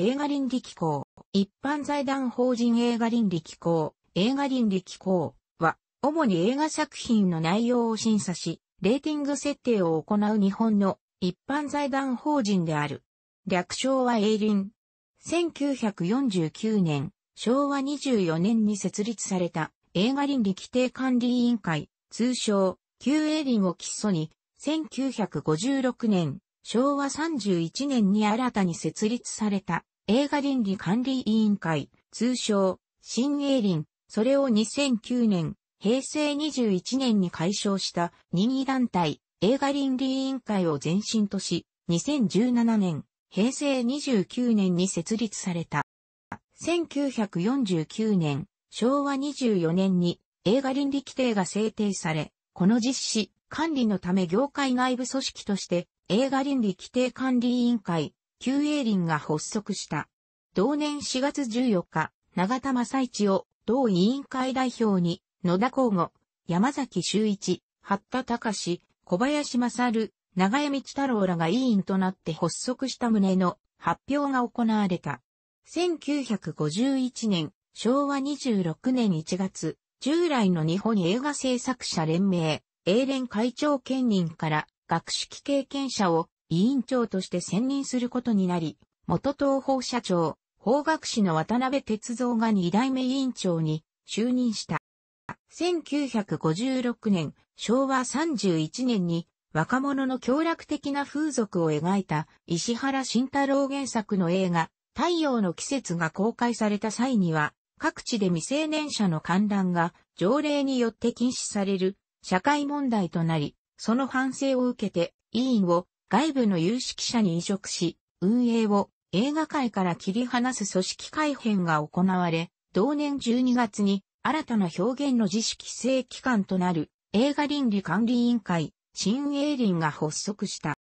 映画倫理機構、一般財団法人映画倫理機構、映画倫理機構は、主に映画作品の内容を審査し、レーティング設定を行う日本の一般財団法人である。略称は映倫。1949年、昭和24年に設立された映画倫理規定管理委員会、通称、旧英倫を基礎に、1956年、昭和31年に新たに設立された映画倫理管理委員会、通称、新映林、それを2009年、平成21年に解消した任意団体、映画倫理委員会を前身とし、2017年、平成29年に設立された。1949年、昭和24年に映画倫理規定が制定され、この実施、管理のため業界外部組織として映画倫理規定管理委員会、旧英林が発足した。同年4月14日、長田正一を同委員会代表に野田公吾、山崎修一、八田隆、小林勝、長江道太郎らが委員となって発足した旨の発表が行われた。1951年、昭和26年1月、従来の日本映画制作者連盟、英連会長兼任から学識経験者を委員長として選任することになり、元東方社長、法学士の渡辺哲造が2代目委員長に就任した。1956年、昭和31年に若者の協楽的な風俗を描いた石原慎太郎原作の映画太陽の季節が公開された際には各地で未成年者の観覧が条例によって禁止される社会問題となり、その反省を受けて委員を外部の有識者に移植し、運営を映画界から切り離す組織改編が行われ、同年12月に新たな表現の自主規制機関となる映画倫理管理委員会、新映林が発足した。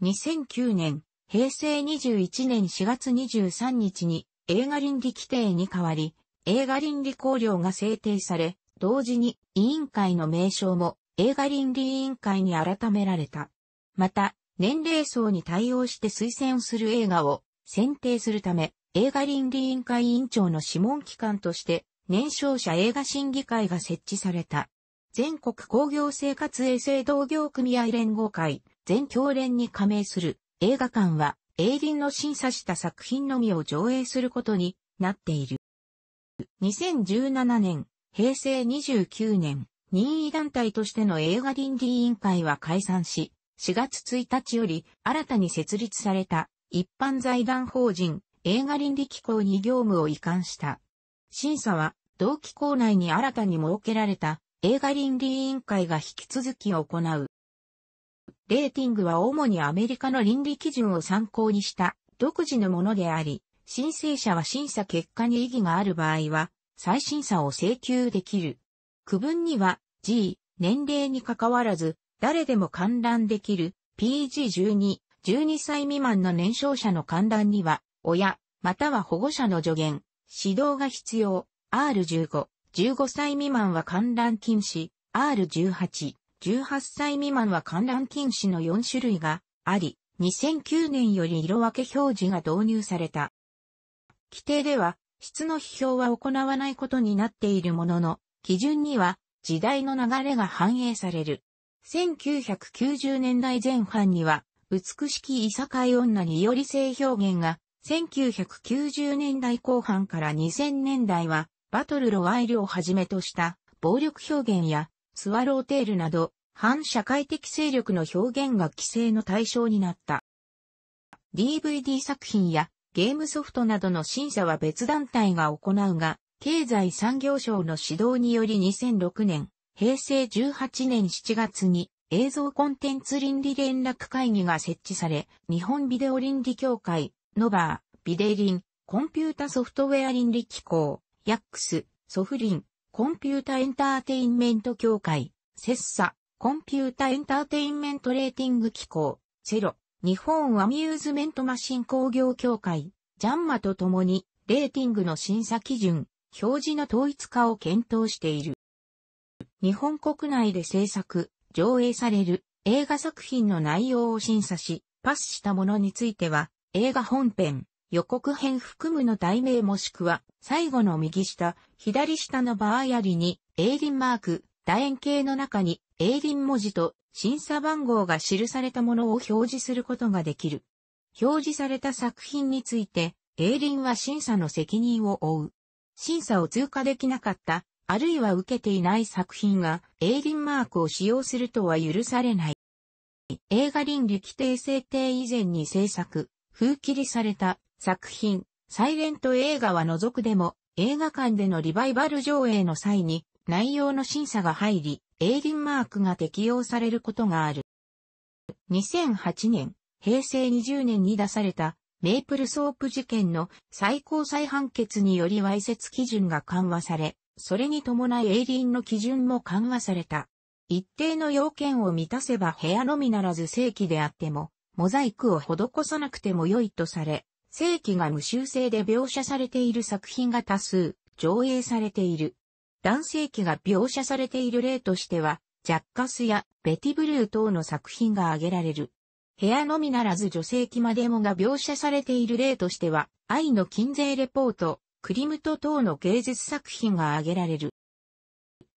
2009年、平成21年4月23日に映画倫理規定に変わり、映画倫理考量が制定され、同時に委員会の名称も映画倫理委員会に改められた。また、年齢層に対応して推薦する映画を選定するため、映画倫理委員会委員長の諮問機関として、年少者映画審議会が設置された。全国工業生活衛生同業組合連合会、全協連に加盟する映画館は、映林の審査した作品のみを上映することになっている。2017年、平成29年、任意団体としての映画倫理委員会は解散し、4月1日より新たに設立された一般財団法人映画倫理機構に業務を移管した。審査は同機構内に新たに設けられた映画倫理委員会が引き続き行う。レーティングは主にアメリカの倫理基準を参考にした独自のものであり、申請者は審査結果に意義がある場合は再審査を請求できる。区分には G、年齢に関わらず誰でも観覧できる PG12、12歳未満の年少者の観覧には、親、または保護者の助言、指導が必要。R15、15歳未満は観覧禁止。R18、18歳未満は観覧禁止の4種類があり、2009年より色分け表示が導入された。規定では、質の批評は行わないことになっているものの、基準には時代の流れが反映される。1990年代前半には、美しきいさかい女により性表現が、1990年代後半から2000年代は、バトルロワイルをはじめとした暴力表現やスワローテールなど反社会的勢力の表現が規制の対象になった。DVD 作品やゲームソフトなどの審査は別団体が行うが、経済産業省の指導により2006年、平成18年7月に映像コンテンツ倫理連絡会議が設置され、日本ビデオ倫理協会、ノバー、ビデリン、コンピュータソフトウェア倫理機構、ヤックス、ソフリン、コンピュータエンターテインメント協会、セッサ、コンピュータエンターテインメントレーティング機構、セロ、日本アミューズメントマシン工業協会、ジャンマと共に、レーティングの審査基準、表示の統一化を検討している。日本国内で制作、上映される映画作品の内容を審査し、パスしたものについては、映画本編、予告編含むの題名もしくは、最後の右下、左下の場ーありに、エイリンマーク、楕円形の中に、エイリン文字と審査番号が記されたものを表示することができる。表示された作品について、エイリンは審査の責任を負う。審査を通過できなかったあるいは受けていない作品がエイリンマークを使用するとは許されない。映画倫理規定制定以前に制作、封切りされた作品、サイレント映画は除くでも、映画館でのリバイバル上映の際に内容の審査が入り、エイリンマークが適用されることがある。2008年、平成20年に出されたメイプルソープ事件の最高裁判決によりわいせつ基準が緩和され、それに伴い営林の基準も緩和された。一定の要件を満たせば部屋のみならず正規であっても、モザイクを施さなくても良いとされ、正規が無修正で描写されている作品が多数上映されている。男性器が描写されている例としては、ジャッカスやベティブルー等の作品が挙げられる。部屋のみならず女性器までもが描写されている例としては、愛の禁税レポート、クリムト等の芸術作品が挙げられる。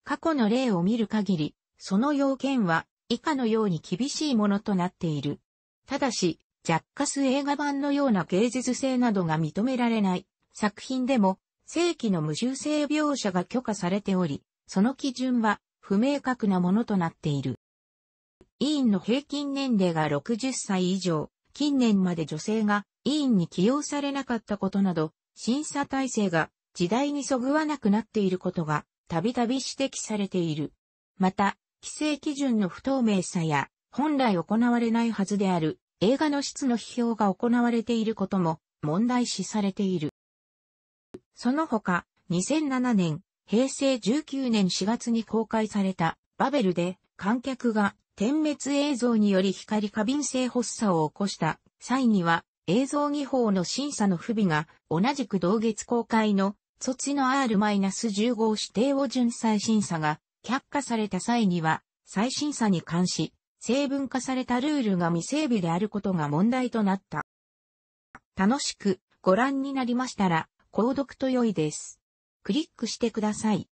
過去の例を見る限り、その要件は以下のように厳しいものとなっている。ただし、ジャッカス映画版のような芸術性などが認められない作品でも正規の無修正描写が許可されており、その基準は不明確なものとなっている。委員の平均年齢が60歳以上、近年まで女性が委員に起用されなかったことなど、審査体制が時代にそぐわなくなっていることがたびたび指摘されている。また、規制基準の不透明さや、本来行われないはずである映画の質の批評が行われていることも問題視されている。その他、2007年、平成19年4月に公開されたバベルで観客が点滅映像により光過敏性発作を起こした際には映像技法の審査の不備が、同じく同月公開の、措置の R-15 指定を巡再審査が、却下された際には、再審査に関し、成分化されたルールが未整備であることが問題となった。楽しくご覧になりましたら、購読と良いです。クリックしてください。